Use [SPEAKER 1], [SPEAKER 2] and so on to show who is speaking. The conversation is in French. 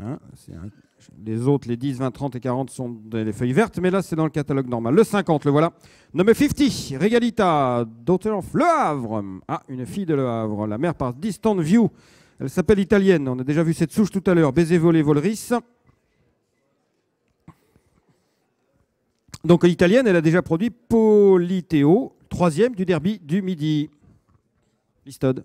[SPEAKER 1] Hein, les autres, les 10, 20, 30 et 40 sont les feuilles vertes, mais là c'est dans le catalogue normal. Le 50, le voilà. Nommé 50, Regalita, d'auteur Le Havre. Ah, une fille de Le Havre. La mère par Distant View. Elle s'appelle italienne. On a déjà vu cette souche tout à l'heure. Baiser volé Volris. Donc l'italienne elle a déjà produit Politeo, troisième du derby du Midi. Listode.